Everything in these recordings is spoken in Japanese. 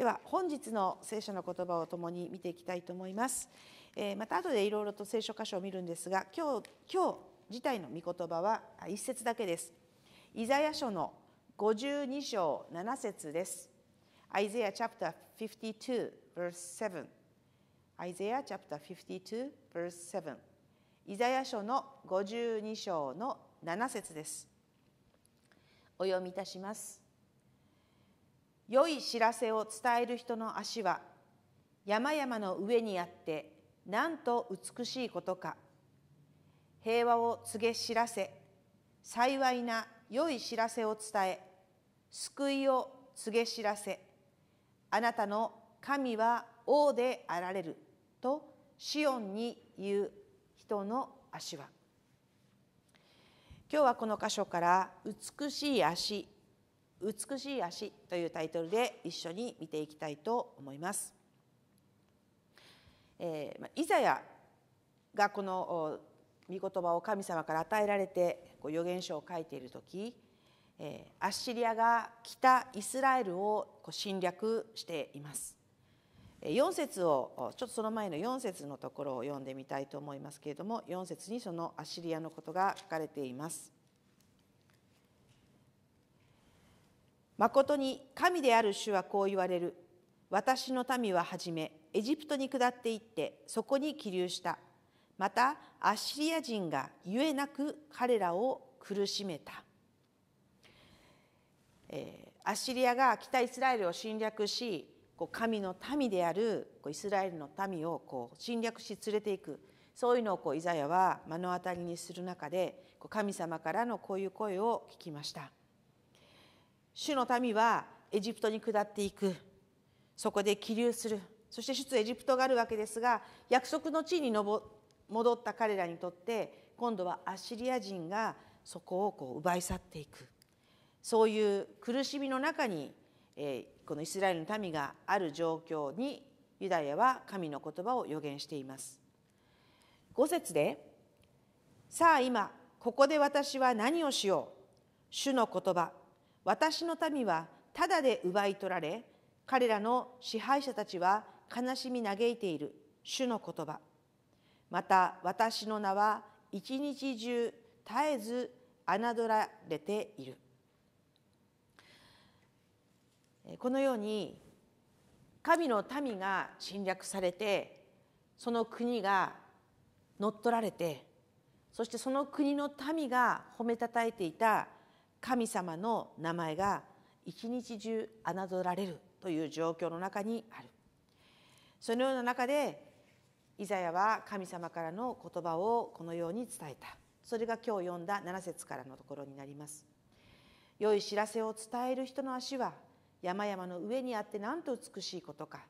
では本日の聖書の言葉を共に見ていきたいと思います。えー、また後でいろいろと聖書箇所を見るんですが今日今日自体の御言葉は一節だけです。イザヤ書の52章7節です。Isaiah chapter 52 verse 7 Isaiah chapter 52 verse 7イザヤ書の52章の7節です。お読みいたします。良い知らせを伝える人の足は山々の上にあってなんと美しいことか平和を告げ知らせ幸いな良い知らせを伝え救いを告げ知らせあなたの神は王であられるとシオンに言う人の足は今日はこの箇所から「美しい足」美しい足というタイトルで一緒に見ていきたいと思います。えー、イザヤがこの御言葉を神様から与えられてこう預言書を書いている時、えアッシリアが北イスラエルをこう侵略しています。4節をちょっとその前の4節のところを読んでみたいと思いますけれども4節にそのアッシリアのことが書かれています。まことに神である主はこう言われる私の民ははじめエジプトに下っていってそこに起立したまたアッシリア人がゆえなく彼らを苦しめた、えー、アッシリアが北イスラエルを侵略しこう神の民であるこうイスラエルの民をこう侵略し連れていくそういうのをこうイザヤは目の当たりにする中でこう神様からのこういう声を聞きました。主の民はエジプトに下っていくそこで起流するそして出エジプトがあるわけですが約束の地に戻った彼らにとって今度はアッシリア人がそこをこう奪い去っていくそういう苦しみの中に、えこのイスラエルの民がある状況にユダヤは神の言葉を予言しています。五節で「さあ今ここで私は何をしよう主の言葉私の民はただで奪い取られ彼らの支配者たちは悲しみ嘆いている主の言葉また私の名は一日中絶えず侮られているこのように神の民が侵略されてその国が乗っ取られてそしてその国の民が褒めたたえていた神様の名前が一日中侮られるという状況の中にあるそのような中でイザヤは神様からの言葉をこのように伝えたそれが今日読んだ7節からのところになります良い知らせを伝える人の足は山々の上にあってなんと美しいことか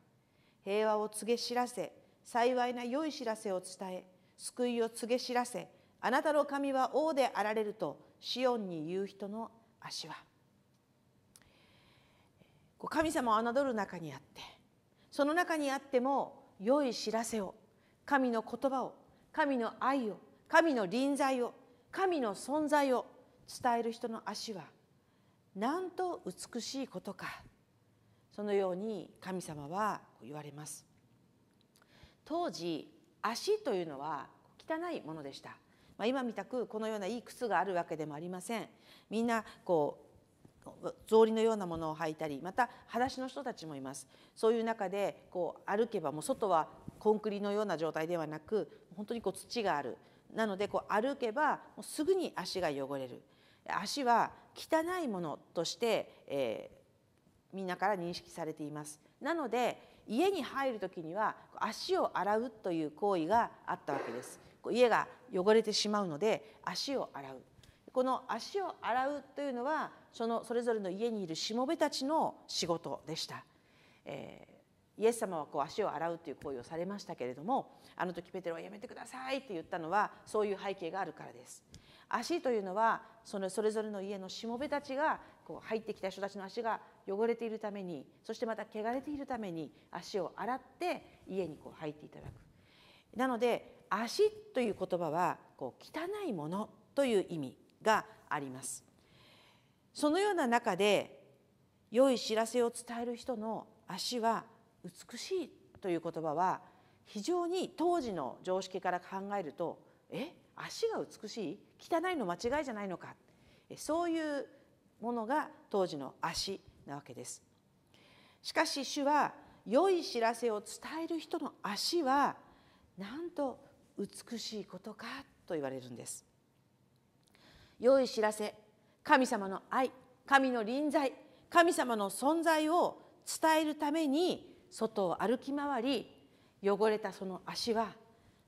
平和を告げ知らせ幸いな良い知らせを伝え救いを告げ知らせあなたの神は王であられるとシオンに言う人の足は神様を侮る中にあってその中にあっても良い知らせを神の言葉を神の愛を神の臨在を神の存在を伝える人の足はなんと美しいことかそのように神様は言われます当時足というのは汚いものでしたまあ、今みたくこのようないい靴があるわけでもありません。みんなこう草履のようなものを履いたりまた裸足の人たちもいますそういう中でこう歩けばもう外はコンクリのような状態ではなく本当にこう土があるなのでこう歩けばもうすぐに足が汚れる足は汚いものとして、えー、みんなから認識されていますなので家に入る時には足を洗うという行為があったわけです家が汚れてしまうので足を洗うこの足を洗うというのはそのそれぞれの家にいるしもべたちの仕事でした、えー、イエス様はこう足を洗うという行為をされましたけれどもあの時ペテロはやめてくださいって言ったのはそういう背景があるからです足というのはそのそれぞれの家のしもべたちがこう入ってきた人たちの足が汚れているためにそしてまた汚れているために足を洗って家にこう入っていただくなので足という言葉はこう汚いものという意味がありますそのような中で良い知らせを伝える人の足は美しいという言葉は非常に当時の常識から考えるとえ足が美しい汚いの間違いじゃないのかそういうものが当時の足なわけですしかし主は良い知らせを伝える人の足はなんと美しいことかと言われるんです良い知らせ神様の愛神の臨在神様の存在を伝えるために外を歩き回り汚れたその足は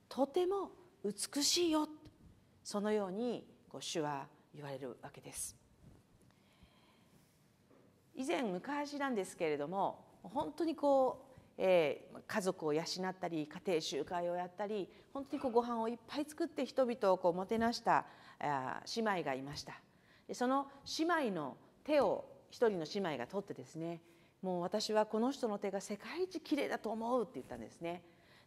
とても美しいよそのようにこう主は言われるわけです以前昔なんですけれども本当にこうえー、家族を養ったり家庭集会をやったり本当にこうご飯をいっぱい作って人々をこうもてなした姉妹がいましたでその姉妹の手を一人の姉妹が取ってですねもう私はこの人の手が世界一きれいだと思うって言ったんですね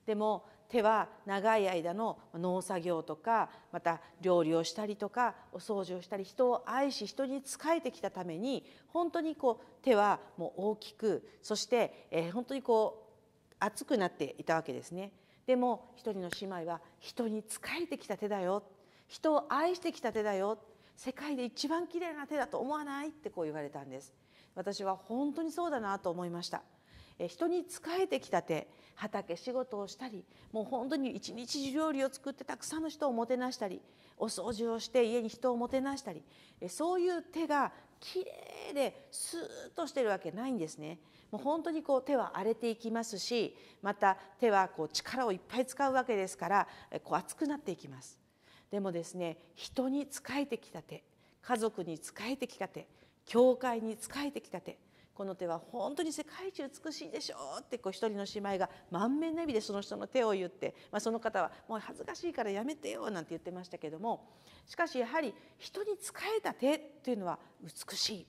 でも手は長い間の農作業とかまた料理をしたりとかお掃除をしたり人を愛し人に仕えてきたために本当にこう手はもう大きくそして、え本当にこう熱くなっていたわけですね。でも一人の姉妹は人に仕えてきた手だよ人を愛してきた手だよ世界で一番きれいな手だと思わないってこう言われたんです。私は本当にそうだなと思いました。人に仕えてきた手畑仕事をしたりもう本当に一日料理を作ってたくさんの人をもてなしたりお掃除をして家に人をもてなしたりそういう手がきれいでスーッとしてるわけないんですね。もう本当にこう手は荒れていきますしまた手はこう力をいっぱい使うわけですからこう熱くなっていきます。でもですね人に仕えてきた手家族に仕えてきた手教会に仕えてきた手この手は本当に世界一美しいでしょうってこう一人の姉妹が満面の笑みでその人の手を言って、まあ、その方はもう恥ずかしいからやめてよなんて言ってましたけどもしかしやはり人に仕えた手というのは美しい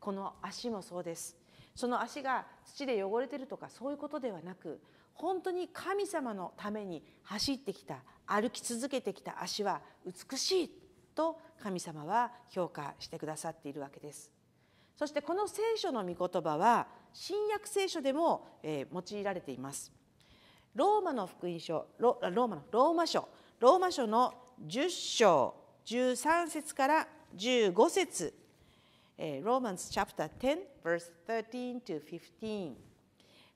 この足もそうです。その足が土で汚れてるとかそういうことではなく本当に神様のために走ってきた歩き続けてきた足は美しいと神様は評価してくださっているわけです。そしてこの聖書の御言葉は新約聖書でも、用いられていますローマの福音書ロローマのローマ書ローマ書の10章13節から15節、えー、Romans c h 10 verse 13 to 15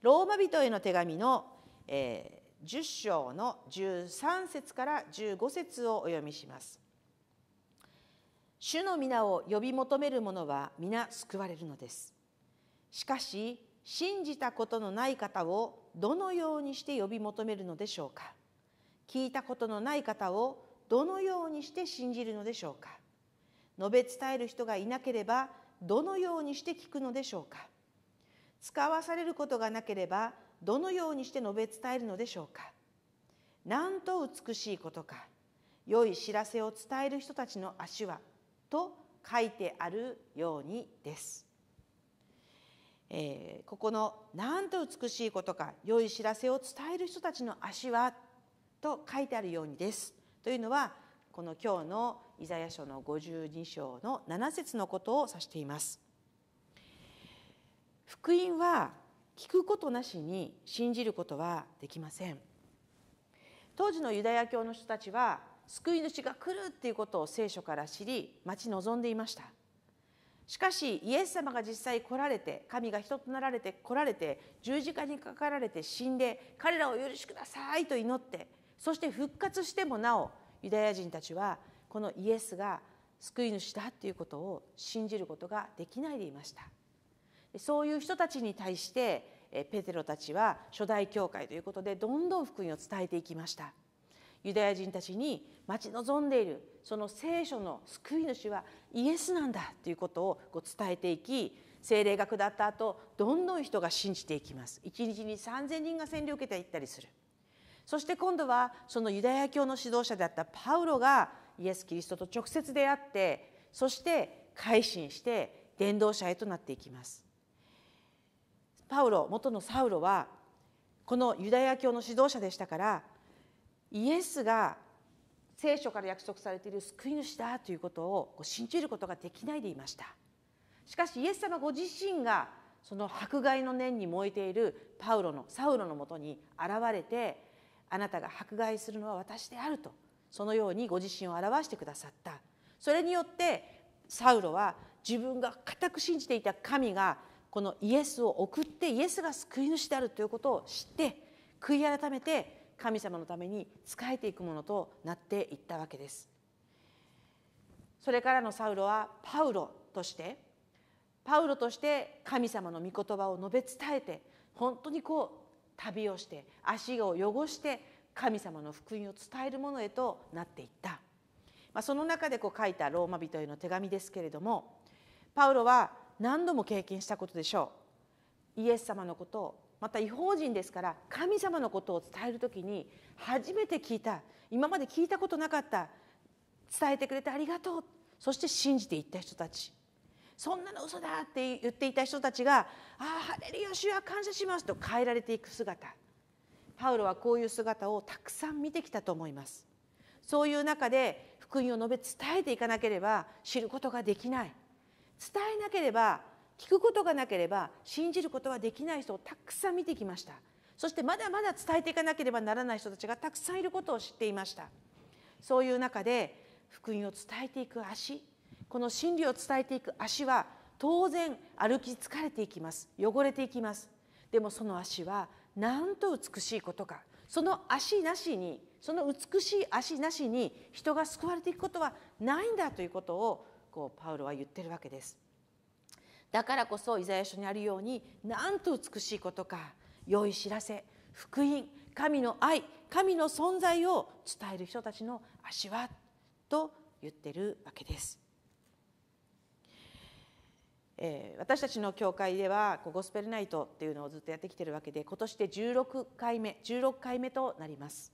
ローマ人への手紙の、え10章の13節から15節をお読みします主の皆を呼び求める者は皆救われるのですしかし信じたことのない方をどのようにして呼び求めるのでしょうか聞いたことのない方をどのようにして信じるのでしょうか述べ伝える人がいなければどのようにして聞くのでしょうか使わされることがなければどのようにして述べ伝えるのでしょうかなんと美しいことか良い知らせを伝える人たちの足はと書いてあるようにです。えー、ここの「なんと美しいことか良い知らせを伝える人たちの足は」と書いてあるようにです。というのはこの今日のイザヤ書の52章の7節のことを指しています。福音は聞くことなしに信じることはできません。当時のユダヤ教の人たちは救い主が来るっていうことを聖書から知り待ち望んでいましたしかしイエス様が実際来られて神が人となられて来られて十字架にかかられて死んで彼らを許しくださいと祈ってそして復活してもなおユダヤ人たちはこのイエスが救い主だっていうことを信じることができないでいましたそういう人たちに対してペテロたちは初代教会ということでどんどん福音を伝えていきましたユダヤ人たちに待ち望んでいるその聖書の救い主はイエスなんだということをこう伝えていき聖霊が下った後どんどん人が信じていきます1日に3,000人が洗礼を受けていったりするそして今度はそのユダヤ教の指導者であったパウロがイエス・キリストと直接出会ってそして改心して伝道者へとなっていきますパウロ元のサウロはこのユダヤ教の指導者でしたからイエスが聖書から約束されている救い主だということを信じることができないでいましたしかしイエス様ご自身がその迫害の念に燃えているパウロのサウロのもとに現れてあなたが迫害するのは私であるとそのようにご自身を表してくださったそれによってサウロは自分が固く信じていた神がこのイエスを送ってイエスが救い主であるということを知って悔い改めて神様のために仕えていくものとなっていったわけですそれからのサウロはパウロとしてパウロとして神様の御言葉を述べ伝えて本当にこう旅をして足を汚して神様の福音を伝えるものへとなっていった、まあ、その中でこう書いたローマ人への手紙ですけれどもパウロは何度も経験したことでしょうイエス様のことをまた違法人ですから神様のことを伝える時に初めて聞いた今まで聞いたことなかった伝えてくれてありがとうそして信じていった人たちそんなの嘘だって言っていた人たちが「ああハレルヤ主は感謝します」と変えられていく姿パウロはこういう姿をたくさん見てきたと思いますそういう中で福音を述べ伝えていかなければ知ることができない伝えなければ聞くことがなければ信じることはできない人をたくさん見てきましたそしてまだまだ伝えていかなければならない人たちがたくさんいることを知っていましたそういう中で福音を伝えていく足この真理を伝えていく足は当然歩き疲れていきます汚れていきますでもその足はなんと美しいことかその足なしにその美しい足なしに人が救われていくことはないんだということをこうパウロは言ってるわけです。だからこそイザヤ書にあるようになんと美しいことか良い知らせ福音神の愛神の存在を伝える人たちの足はと言ってるわけです。えー、私たちの教会ではゴスペルナイトっていうのをずっとやってきてるわけで今年で16回目16回目となります。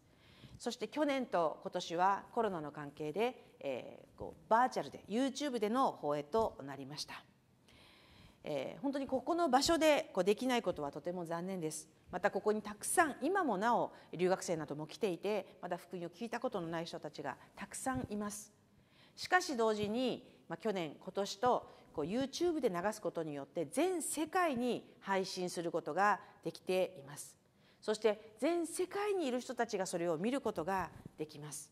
そして去年と今年はコロナの関係で、えー、こうバーチャルで YouTube での放映となりました。えー、本当にここの場所でこうできないことはとても残念ですまたここにたくさん今もなお留学生なども来ていてまだ福音を聞いたことのない人たちがたくさんいますしかし同時に、まあ、去年今年とこう YouTube で流すことによって全世界に配信することができていますそして全世界にいる人たちがそれを見ることができます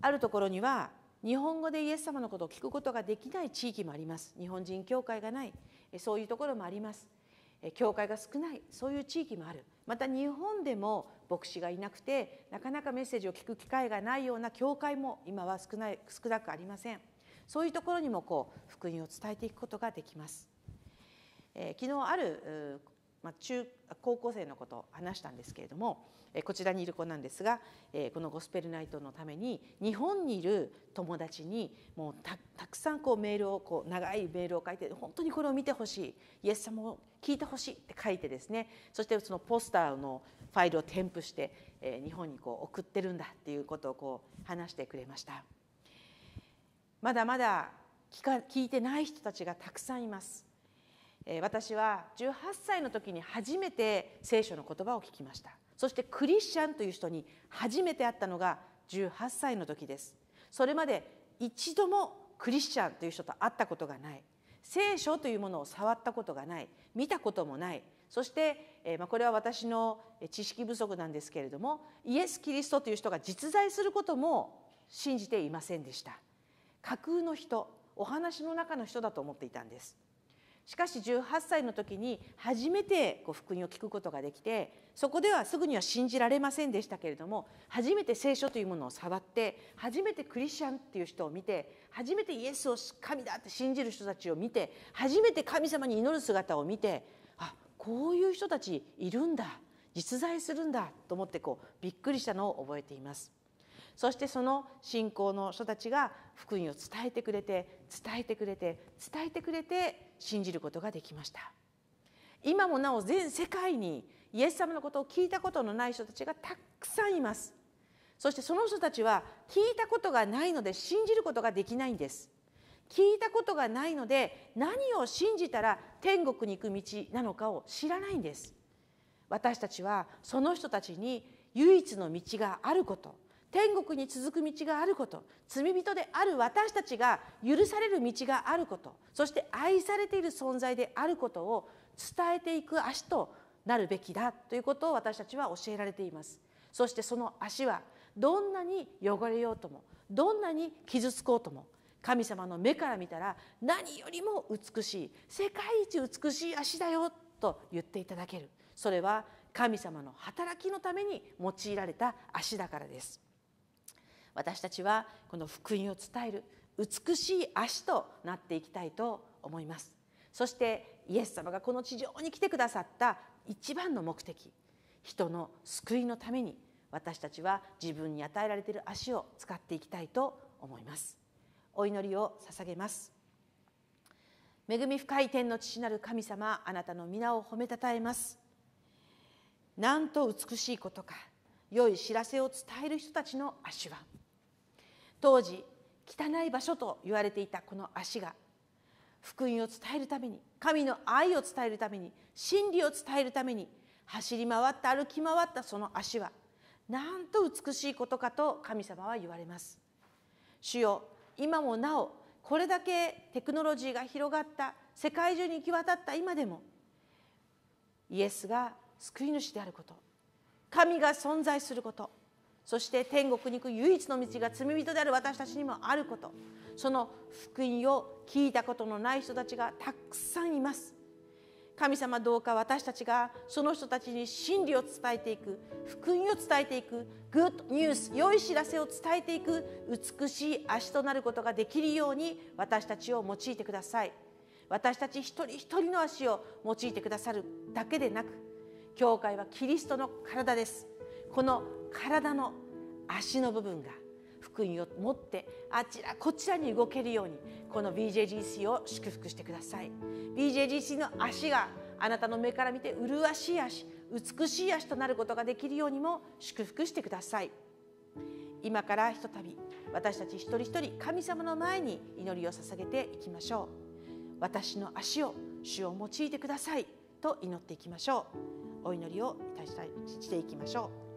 あるところには日本語でイエス様のことを聞くことができない地域もあります日本人教会がないそういうところもあります教会が少ないそういう地域もあるまた日本でも牧師がいなくてなかなかメッセージを聞く機会がないような教会も今は少ない少なくありませんそういうところにもこう福音を伝えていくことができます、えー、昨日あるまあ、中高校生のことを話したんですけれどもこちらにいる子なんですがこのゴスペルナイトのために日本にいる友達にもうたくさんこうメールをこう長いメールを書いて本当にこれを見てほしいイエス様を聞いてほしいって書いてですねそしてそのポスターのファイルを添付して日本にこう送ってるんだっていうことをこう話してくれました。まだまだ聞か聞いてない人たちがたくさんいます。私は18歳の時に初めて聖書の言葉を聞きましたそしてクリスチャンという人に初めて会ったのが18歳の時ですそれまで一度もクリスチャンという人と会ったことがない聖書というものを触ったことがない見たこともないそして、えまこれは私の知識不足なんですけれどもイエス・キリストという人が実在することも信じていませんでした架空の人お話の中の人だと思っていたんですしかし18歳の時に初めてこう福音を聞くことができてそこではすぐには信じられませんでしたけれども初めて聖書というものを触って初めてクリスチャンっていう人を見て初めてイエスを神だって信じる人たちを見て初めて神様に祈る姿を見てあこういう人たちいるんだ実在するんだと思ってこうびっくりしたのを覚えています。そしてその信仰の人たちが福音を伝えてくれて伝えてくれて伝えてくれて信じることができました今もなお全世界にイエス様のことを聞いたことのない人たちがたくさんいますそしてその人たちは聞いたことがないので信じることができないんです聞いたことがないので何を信じたら天国に行く道なのかを知らないんです私たちはその人たちに唯一の道があること天国に続く道があること罪人である私たちが許される道があることそして愛されている存在であることを伝えていく足となるべきだということを私たちは教えられていますそしてその足はどんなに汚れようともどんなに傷つこうとも神様の目から見たら何よりも美しい世界一美しい足だよと言っていただけるそれは神様の働きのために用いられた足だからです。私たちはこの福音を伝える美しい足となっていきたいと思いますそしてイエス様がこの地上に来てくださった一番の目的人の救いのために私たちは自分に与えられている足を使っていきたいと思いますお祈りを捧げます恵み深い天の父なる神様あなたの皆を褒めたたえますなんと美しいことか良い知らせを伝える人たちの足は当時汚い場所と言われていたこの足が福音を伝えるために神の愛を伝えるために真理を伝えるために走り回った歩き回ったその足はなんと美しいことかと神様は言われます。主よ今もなおこれだけテクノロジーが広がった世界中に行き渡った今でもイエスが救い主であること神が存在することそして天国に行く唯一の道が罪人である私たちにもあることその福音を聞いたことのない人たちがたくさんいます神様どうか私たちがその人たちに真理を伝えていく福音を伝えていくグッドニュース良い知らせを伝えていく美しい足となることができるように私たちを用いてください私たち一人一人の足を用いてくださるだけでなく教会はキリストの体ですこの体の足の部分が福音を持ってあちらこちらに動けるようにこの BJGC を祝福してください BJGC の足があなたの目から見て麗しい足美しい足となることができるようにも祝福してください今からひとたび私たち一人一人神様の前に祈りを捧げていきましょう私の足を主を用いてくださいと祈っていきましょうお祈りをいたしたいしていきましょう